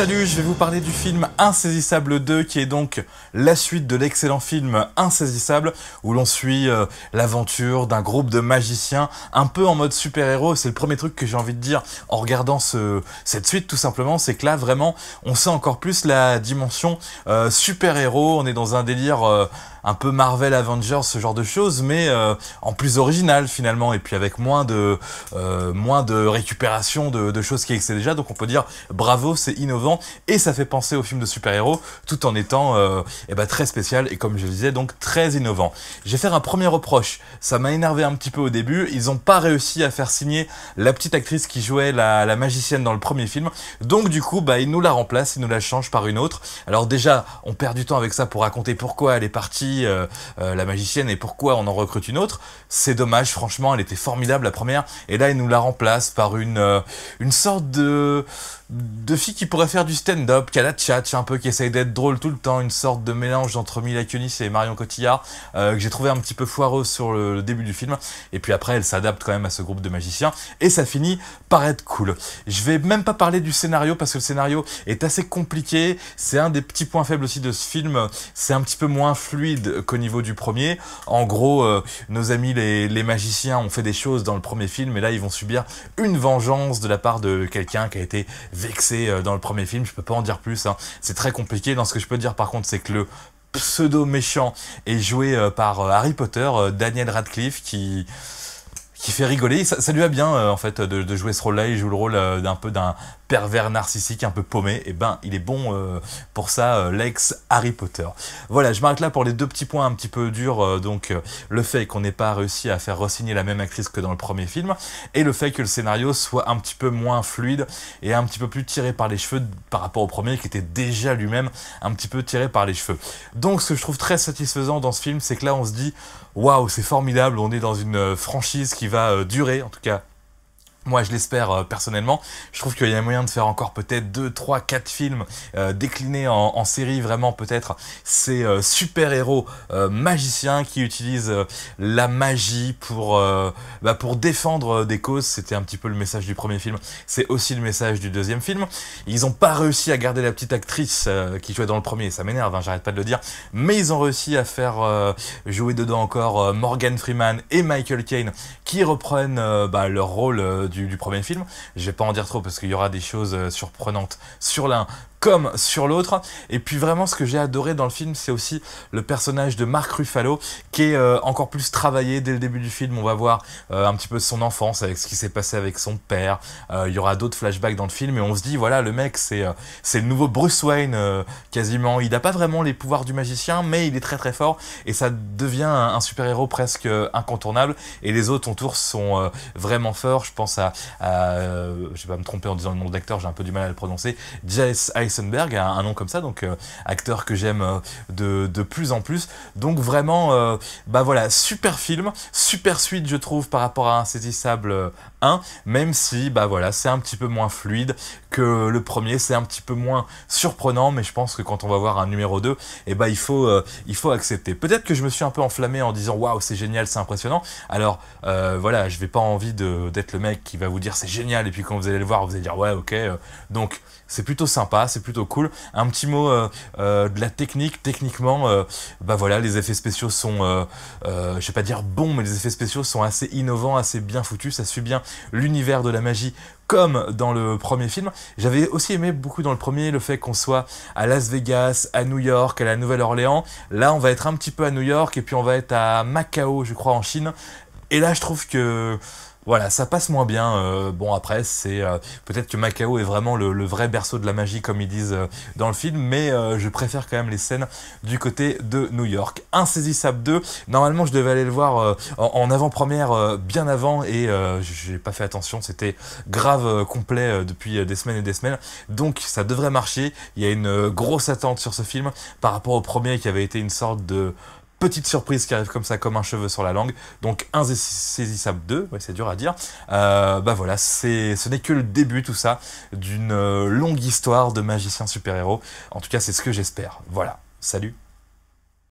Salut, je vais vous parler du film Insaisissable 2 qui est donc la suite de l'excellent film Insaisissable où l'on suit euh, l'aventure d'un groupe de magiciens un peu en mode super-héros. C'est le premier truc que j'ai envie de dire en regardant cette suite tout simplement, c'est que là vraiment on sait encore plus la dimension euh, super-héros, on est dans un délire... Euh, un peu Marvel Avengers, ce genre de choses, mais euh, en plus original finalement, et puis avec moins de, euh, moins de récupération de, choses qui existaient déjà. Donc on peut dire bravo, c'est innovant, et ça fait penser au film de super-héros, tout en étant euh, eh ben, très spécial, et comme je le disais, donc très innovant. Je vais faire un premier reproche, ça m'a énervé un petit peu au début, ils n'ont pas réussi à faire signer la petite actrice qui jouait la, magicienne dans le premier film, donc du coup, bah, ils nous la remplacent, ils nous la changent par une autre. Alors déjà, on perd du temps avec ça pour raconter pourquoi elle est partie, euh, euh, la magicienne et pourquoi on en recrute une autre. C'est dommage, franchement, elle était formidable la première. Et là, elle nous la remplace par une, euh, une sorte de, fille qui pourrait faire du stand-up, qui a la tchatch un peu, qui essaye d'être drôle tout le temps, une sorte de mélange entre Mila Kunis et Marion Cotillard, que j'ai trouvé un petit peu foireux sur le début du film. Et puis après, elle s'adapte quand même à ce groupe de magiciens. Et ça finit par être cool. Je vais même pas parler du scénario parce que le scénario est assez compliqué. C'est un des petits points faibles aussi de ce film. C'est un petit peu moins fluide qu'au niveau du premier. En gros, euh, nos amis les, magiciens ont fait des choses dans le premier film et là ils vont subir une vengeance de la part de quelqu'un qui a été vexé euh, dans le premier film. Je peux pas en dire plus, hein. c'est très compliqué. Dans ce que je peux dire par contre, c'est que le pseudo méchant est joué euh, par Harry Potter, Daniel Radcliffe qui qui fait rigoler. Ça, lui va bien en fait de, jouer ce rôle-là. Il joue le rôle d'un peu d'un pervers narcissique un peu paumé, et eh ben il est bon euh, pour ça euh, l'ex Harry Potter. Voilà, je m'arrête là pour les deux petits points un petit peu durs, euh, donc le fait qu'on n'ait pas réussi à faire ressigner la même actrice que dans le premier film, et le fait que le scénario soit un petit peu moins fluide et un petit peu plus tiré par les cheveux par rapport au premier qui était déjà lui-même un petit peu tiré par les cheveux. Donc ce que je trouve très satisfaisant dans ce film, c'est que là on se dit waouh c'est formidable, on est dans une franchise qui va durer, en tout cas moi, je l'espère euh, personnellement. Je trouve qu'il y a moyen de faire encore peut-être 2, 3, 4 films euh, déclinés en, série, vraiment peut-être ces euh, super-héros magiciens qui utilisent la magie pour, bah, pour défendre des causes. C'était un petit peu le message du premier film, c'est aussi le message du deuxième film. Ils n'ont pas réussi à garder la petite actrice qui jouait dans le premier, ça m'énerve, hein, j'arrête pas de le dire, mais ils ont réussi à faire jouer dedans encore Morgan Freeman et Michael Caine qui reprennent bah, leur rôle du, premier film. Je vais pas en dire trop parce qu'il y aura des choses euh, surprenantes sur l'un comme sur l'autre. Et puis vraiment, ce que j'ai adoré dans le film, c'est aussi le personnage de Marc Ruffalo, qui est euh, encore plus travaillé dès le début du film. On va voir euh, un petit peu son enfance, avec ce qui s'est passé avec son père. il y aura d'autres flashbacks dans le film, et on se dit, voilà, le mec, c'est le nouveau Bruce Wayne, quasiment. Il n'a pas vraiment les pouvoirs du magicien, mais il est très très fort, et ça devient un, super-héros presque incontournable. Et les autres autour sont vraiment forts. Je pense à, euh, je vais pas me tromper en disant le nom d'acteur, j'ai un peu du mal à le prononcer, Jess Eisenberg, un, nom comme ça, donc euh, acteur que j'aime euh, de, plus en plus. Donc vraiment, bah voilà, super film, super suite je trouve par rapport à Insaisissable 1, même si bah voilà, c'est un petit peu moins fluide que le premier, c'est un petit peu moins surprenant, mais je pense que quand on va voir un numéro 2, et eh bah, il, faut, il faut accepter. Peut-être que je me suis un peu enflammé en disant waouh, c'est génial, c'est impressionnant. Alors voilà, je vais pas envie d'être le mec qui va vous dire c'est génial, et puis quand vous allez le voir, vous allez dire ouais, ok. Euh, donc c'est plutôt sympa, c'est plutôt cool. Un petit mot euh, euh, de la technique, techniquement, bah voilà, les effets spéciaux sont, je sais pas dire bons, mais les effets spéciaux sont assez innovants, assez bien foutus, ça suit bien l'univers de la magie comme dans le premier film. J'avais aussi aimé beaucoup dans le premier le fait qu'on soit à Las Vegas, à New York, à la Nouvelle-Orléans. Là, on va être un petit peu à New York et puis on va être à Macao, je crois, en Chine. Et là, je trouve que voilà, ça passe moins bien. Euh, bon, après, c'est euh, peut-être que Macao est vraiment le, vrai berceau de la magie, comme ils disent euh, dans le film, mais je préfère quand même les scènes du côté de New York. Insaisissable 2, normalement, je devais aller le voir en, en avant-première bien avant, et j'ai pas fait attention, c'était grave complet depuis des semaines et des semaines, donc ça devrait marcher. Il y a une grosse attente sur ce film par rapport au premier qui avait été une sorte de petite surprise qui arrive comme ça, comme un cheveu sur la langue. Donc, insaisissable 2, ouais, c'est dur à dire. Euh, bah voilà, c'est, ce n'est que le début, tout ça, d'une euh, longue histoire de magicien super-héros. En tout cas, c'est ce que j'espère. Voilà, salut